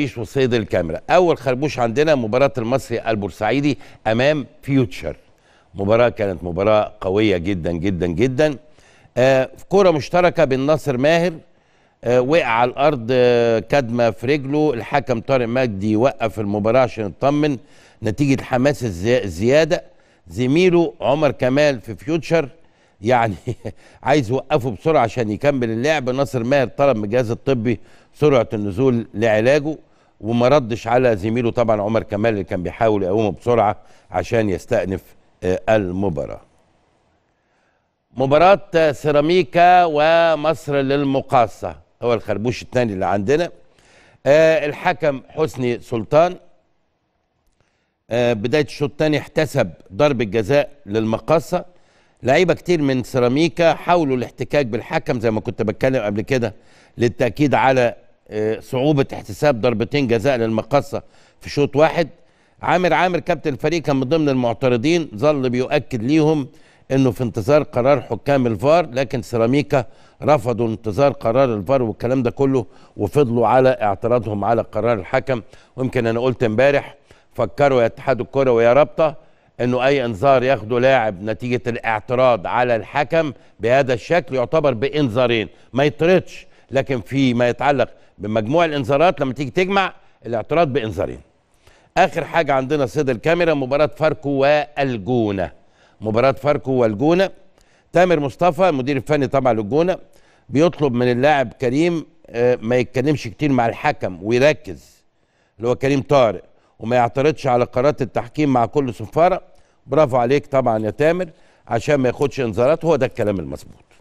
مفيش وصيد الكاميرا اول خربوش عندنا مباراه المصري البورسعيدي امام فيوتشر مباراه كانت مباراه قويه جدا جدا جدا آه كره مشتركه بين ناصر ماهر آه وقع على الارض آه كدمه في رجله الحكم طارق مجدي وقف المباراه عشان يطمن نتيجه حماس الزياده زميله عمر كمال في فيوتشر يعني عايز يوقفه بسرعه عشان يكمل اللعب ناصر ماهر طلب من الجهاز الطبي سرعه النزول لعلاجه وما ردش على زميله طبعا عمر كمال اللي كان بيحاول يقومه بسرعه عشان يستأنف آه، المباراه. مباراة سيراميكا ومصر للمقاصة هو الخربوش الثاني اللي عندنا آه، الحكم حسني سلطان آه، بداية الشوط الثاني احتسب ضربة جزاء للمقاصة لعيبة كتير من سيراميكا حاولوا الاحتكاك بالحكم زي ما كنت بتكلم قبل كده للتأكيد على صعوبه احتساب ضربتين جزاء للمقصه في شوط واحد عامر عامر كابتن الفريق كان من ضمن المعترضين ظل بيؤكد ليهم انه في انتظار قرار حكام الفار لكن سيراميكا رفضوا انتظار قرار الفار والكلام ده كله وفضلوا على اعتراضهم على قرار الحكم ويمكن انا قلت امبارح فكروا يا اتحاد الكره ويا رابطه انه اي انذار ياخده لاعب نتيجه الاعتراض على الحكم بهذا الشكل يعتبر بانذارين ما يطردش لكن فيما يتعلق بمجموع الانذارات لما تيجي تجمع الاعتراض بانذارين اخر حاجه عندنا صيد الكاميرا مباراه فاركو والجونه مباراه فاركو والجونه تامر مصطفى المدير الفني طبعا للجونه بيطلب من اللاعب كريم آه، ما يتكلمش كتير مع الحكم ويركز اللي هو كريم طارق وما يعترضش على قرارات التحكيم مع كل صفاره برافو عليك طبعا يا تامر عشان ما ياخدش انذارات هو ده الكلام المظبوط